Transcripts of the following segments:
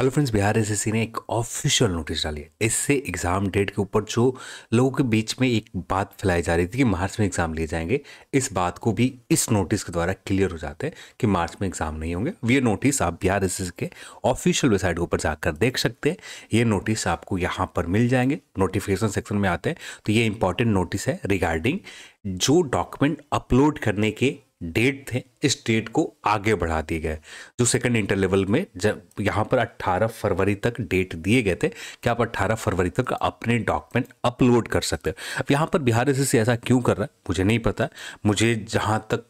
hello friends Bihar S ने एक official notice डाली है इससे एग्ज़ाम डेट के ऊपर जो लोगों के बीच में एक बात फैलाई जा रही थी कि मार्च में एग्ज़ाम लिए जाएंगे इस बात को भी इस नोटिस के द्वारा क्लियर हो जाते हैं कि मार्च में एग्ज़ाम नहीं होंगे ये नोटिस आप बिहार एस के ऑफिशियल वेबसाइट के ऊपर जाकर देख सकते हैं ये नोटिस आपको यहाँ पर मिल जाएंगे नोटिफिकेशन सेक्शन में आते हैं तो ये इंपॉर्टेंट नोटिस है रिगार्डिंग जो डॉक्यूमेंट अपलोड करने के डेट थे इस डेट को आगे बढ़ा दिए गए जो सेकंड इंटर लेवल में जब यहाँ पर 18 फरवरी तक डेट दिए गए थे कि आप 18 फरवरी तक अपने डॉक्यूमेंट अपलोड कर सकते हो अब यहाँ पर बिहार एस ऐसा क्यों कर रहा है मुझे नहीं पता मुझे जहाँ तक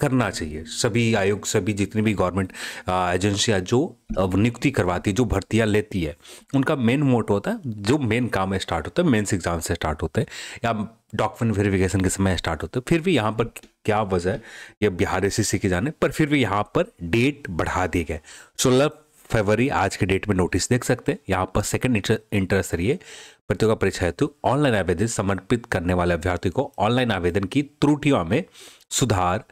करना चाहिए सभी आयोग सभी जितनी भी गवर्नमेंट एजेंसियां जो नियुक्ति करवाती है जो भर्तियां लेती है उनका मेन मोट होता है जो मेन काम है स्टार्ट होता है मेन्स एग्जाम से स्टार्ट होते हैं या डॉक्यूमेंट वेरिफिकेशन के समय स्टार्ट होते हैं फिर भी यहाँ पर क्या वजह है ये बिहार एस के जाने पर फिर भी यहाँ पर डेट बढ़ा दिए गए सोलह फरवरी आज के डेट में नोटिस देख सकते हैं यहाँ पर सेकेंड इंटर इंटरस्तरीय प्रतियोगा परीक्षा हेतु ऑनलाइन आवेदन समर्पित करने वाले अभ्यर्थी को ऑनलाइन आवेदन की त्रुटियों में सुधार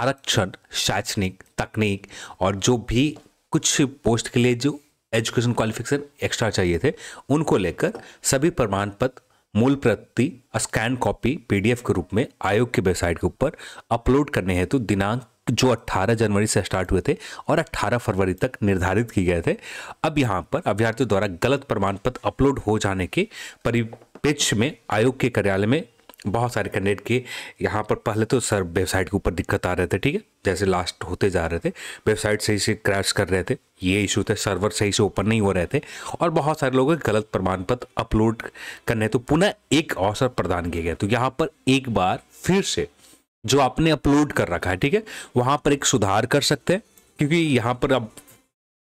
आरक्षण शैक्षणिक तकनीक और जो भी कुछ पोस्ट के लिए जो एजुकेशन क्वालिफिकेशन एक्स्ट्रा चाहिए थे उनको लेकर सभी प्रमाण पत्र मूल प्रति स्कैन कॉपी पीडीएफ के रूप में आयोग की वेबसाइट के ऊपर अपलोड करने हेतु दिनांक जो 18 जनवरी से स्टार्ट हुए थे और 18 फरवरी तक निर्धारित किए गए थे अब यहाँ पर अभ्यर्थियों द्वारा गलत प्रमाण पत्र अपलोड हो जाने के परिप्रेक्ष्य में आयोग के कार्यालय में बहुत सारे कैंडिडेट के यहाँ पर पहले तो सर वेबसाइट के ऊपर दिक्कत आ रहे थे ठीक है जैसे लास्ट होते जा रहे थे वेबसाइट सही से क्रैश कर रहे थे ये इशू थे सर्वर सही से ओपन नहीं हो रहे थे और बहुत सारे लोगों के गलत प्रमाण पत्र अपलोड करने तो पुनः एक अवसर प्रदान किया गया तो यहाँ पर एक बार फिर से जो आपने अपलोड कर रखा है ठीक है वहाँ पर एक सुधार कर सकते हैं क्योंकि यहाँ पर अब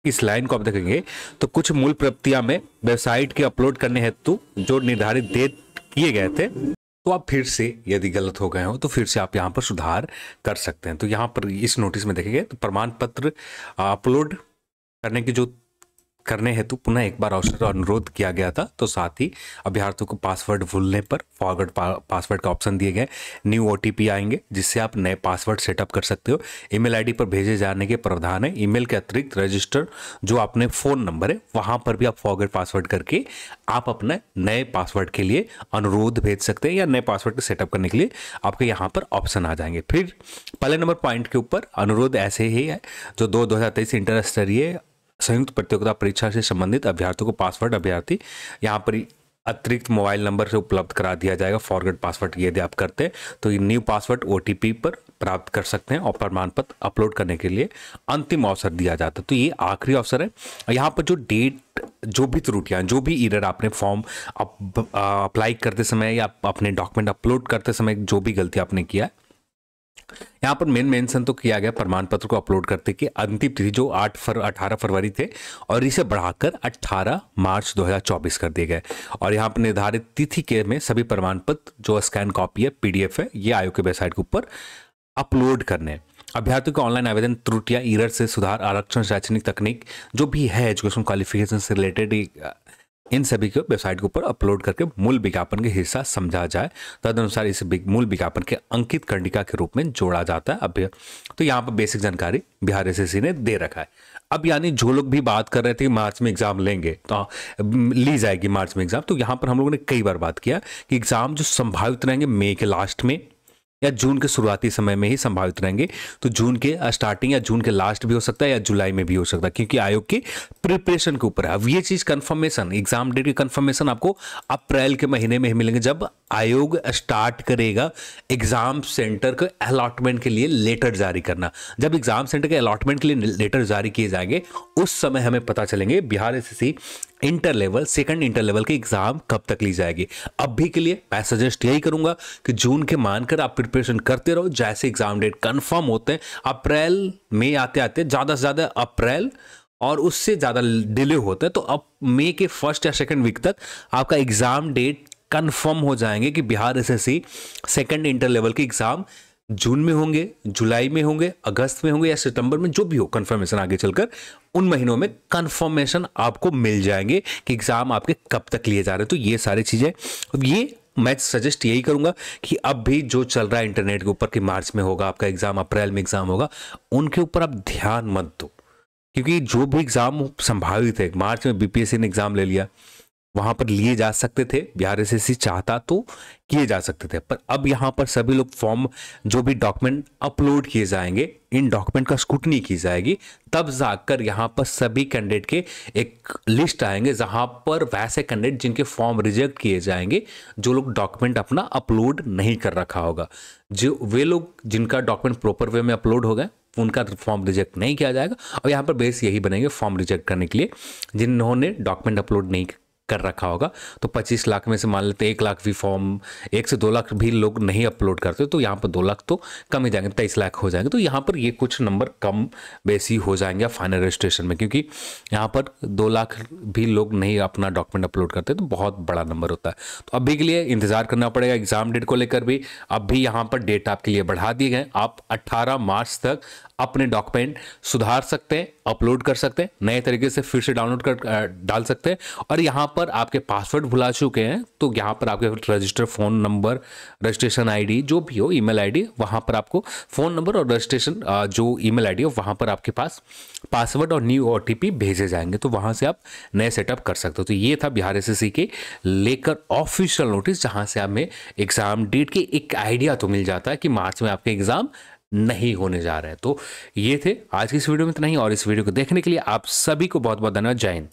इस लाइन को आप देखेंगे तो कुछ मूल प्रवृत्तियाँ में वेबसाइट के अपलोड करने हेतु जो निर्धारित डेट किए गए थे तो आप फिर से यदि गलत हो गए हो तो फिर से आप यहाँ पर सुधार कर सकते हैं तो यहाँ पर इस नोटिस में देखेंगे तो प्रमाण पत्र अपलोड करने की जो करने हेतु पुनः एक बार अवसर अनुरोध किया गया था तो साथ ही अभ्यर्थियों को पासवर्ड भूलने पर फॉरवर्ड पासवर्ड का ऑप्शन दिए गए न्यू ओ आएंगे जिससे आप नए पासवर्ड सेटअप कर सकते हो ईमेल आईडी पर भेजे जाने के प्रावधान है ईमेल के अतिरिक्त रजिस्टर जो आपने फ़ोन नंबर है वहाँ पर भी आप फॉरवर्ड पासवर्ड करके आप अपने नए पासवर्ड के लिए अनुरोध भेज सकते हैं या नए पासवर्ड को सेटअप करने के लिए आपके यहाँ पर ऑप्शन आ जाएंगे फिर पहले नंबर पॉइंट के ऊपर अनुरोध ऐसे ही है जो दो दो हज़ार तेईस इंटर स्तरीय संयुक्त प्रतियोगिता परीक्षा से संबंधित अभ्यर्थियों को पासवर्ड अभ्यर्थी यहाँ पर अतिरिक्त मोबाइल नंबर से उपलब्ध करा दिया जाएगा फॉरवर्ड पासवर्ड यदि आप करते हैं तो ये न्यू पासवर्ड ओ पर प्राप्त कर सकते हैं और प्रमाण पत्र अपलोड करने के लिए अंतिम अवसर दिया जाता है तो ये आखिरी अवसर है यहाँ पर जो डेट जो भी त्रुटियाँ जो भी ईरर आपने फॉर्म अप, अप्लाई करते समय या अपने डॉक्यूमेंट अपलोड करते समय जो भी गलती आपने किया है यहाँ पर मेन मेंशन तो किया गया प्रमाण पत्र को अपलोड करते कि अंतिम तिथि जो 8 फर 18 फरवरी थे और इसे बढ़ाकर 18 मार्च 2024 कर दिए गए और यहाँ पर निर्धारित तिथि के में सभी प्रमाण पत्र जो स्कैन कॉपी है पीडीएफ है ये आयोग की वेबसाइट के ऊपर अपलोड करने अभ्यर्थियों के ऑनलाइन आवेदन त्रुटियां ईरर से सुधार आरक्षण शैक्षणिक तकनीक जो भी है एजुकेशन क्वालिफिकेशन से रिलेटेड इन सभी को वेबसाइट के ऊपर अपलोड करके मूल विज्ञापन के हिस्सा समझा जाए तदनुसार इस मूल विज्ञापन के अंकित कर्णिका के रूप में जोड़ा जाता है अभ्य तो यहाँ पर बेसिक जानकारी बिहार एस ने दे रखा है अब यानी जो लोग भी बात कर रहे थे मार्च में एग्जाम लेंगे तो हाँ, ली जाएगी मार्च में एग्जाम तो यहाँ पर हम लोगों ने कई बार बात किया कि एग्जाम जो संभावित रहेंगे मई के लास्ट में या जून के शुरुआती समय में ही संभावित रहेंगे तो जून के स्टार्टिंग या जून के लास्ट भी हो सकता है या जुलाई में भी हो सकता है क्योंकि आयोग की प्रिपरेशन के ऊपर है अब ये चीज कंफर्मेशन एग्जाम डेट की कंफर्मेशन आपको अप्रैल के महीने में ही मिलेंगे जब आयोग स्टार्ट करेगा एग्ज़ाम सेंटर के अलॉटमेंट के लिए लेटर जारी करना जब एग्ज़ाम सेंटर के अलॉटमेंट के लिए लेटर जारी किए जाएंगे उस समय हमें पता चलेंगे Bihar S inter level second inter level की एग्ज़ाम कब तक ली जाएगी अब भी के लिए मैं सजेस्ट यही करूंगा कि जून के मानकर आप प्रिपरेशन करते रहो जैसे एग्ज़ाम डेट कन्फर्म होते हैं अप्रैल में आते आते ज़्यादा से ज़्यादा अप्रैल और उससे ज़्यादा डिले होता है तो अब मई के फर्स्ट या सेकंड वीक तक आपका एग्ज़ाम डेट कन्फर्म हो जाएंगे कि Bihar SSC second inter level के एग्ज़ाम जून में होंगे जुलाई में होंगे अगस्त में होंगे या सितंबर में जो भी हो कंफर्मेशन आगे चलकर उन महीनों में कंफर्मेशन आपको मिल जाएंगे कि एग्ज़ाम आपके कब तक लिए जा रहे हैं तो ये सारी चीज़ें अब ये मैं सजेस्ट यही करूंगा कि अब भी जो चल रहा है इंटरनेट के ऊपर कि मार्च में होगा आपका एग्ज़ाम अप्रैल में एग्ज़ाम होगा उनके ऊपर आप ध्यान मत दो क्योंकि जो भी एग्ज़ाम संभावित है मार्च में बीपीएससी ने एग्ज़ाम ले लिया वहां पर लिए जा सकते थे बिहार एस चाहता तो किए जा सकते थे पर अब यहाँ पर सभी लोग फॉर्म जो भी डॉक्यूमेंट अपलोड किए जाएंगे इन डॉक्यूमेंट का स्कूटनी की जाएगी तब जाकर यहाँ पर सभी कैंडिडेट के एक लिस्ट आएंगे जहाँ पर वैसे कैंडिडेट जिनके फॉर्म रिजेक्ट किए जाएंगे जो लोग डॉक्यूमेंट अपना अपलोड नहीं कर रखा होगा जो वे लोग जिनका डॉक्यूमेंट प्रॉपर वे में अपलोड हो गए उनका फॉर्म रिजेक्ट नहीं किया जाएगा और यहाँ पर बेस यही बनेंगे फॉर्म रिजेक्ट करने के लिए जिन्होंने डॉक्यूमेंट अपलोड नहीं कर रखा होगा तो 25 लाख में से मान लेते एक लाख भी फॉर्म एक से दो लाख भी लोग नहीं अपलोड करते तो यहाँ पर दो लाख तो कम ही जाएंगे तेईस लाख हो जाएंगे तो यहाँ पर ये कुछ नंबर कम बेसी हो जाएंगे फाइनल रजिस्ट्रेशन में क्योंकि यहाँ पर दो लाख भी लोग नहीं अपना डॉक्यूमेंट अपलोड करते तो बहुत बड़ा नंबर होता है तो अभी के लिए इंतज़ार करना पड़ेगा एग्जाम डेट को लेकर भी अब भी यहाँ पर डेट आपके लिए बढ़ा दिए गए आप अट्ठारह मार्च तक अपने डॉक्यूमेंट सुधार सकते हैं अपलोड कर सकते हैं नए तरीके से फिर से डाउनलोड कर डाल सकते हैं और यहाँ पर आपके पासवर्ड भुला चुके हैं तो यहाँ पर आपके register phone number registration ID जो भी हो ईमेल आईडी वहाँ पर आपको फ़ोन नंबर और रजिस्ट्रेशन जो ईमेल आईडी हो वहाँ पर आपके पास पासवर्ड और न्यू ओ भेजे जाएंगे तो वहाँ से आप नए सेटअप कर सकते हो तो ये था बिहार एस के लेकर ऑफिशियल नोटिस जहाँ से हमें एग्ज़ाम डेट के एक आइडिया तो मिल जाता है कि मार्च में आपके एग्ज़ाम नहीं होने जा रहे हैं तो ये थे आज की इस वीडियो में इतना ही और इस वीडियो को देखने के लिए आप सभी को बहुत बहुत धन्यवाद जय हिंद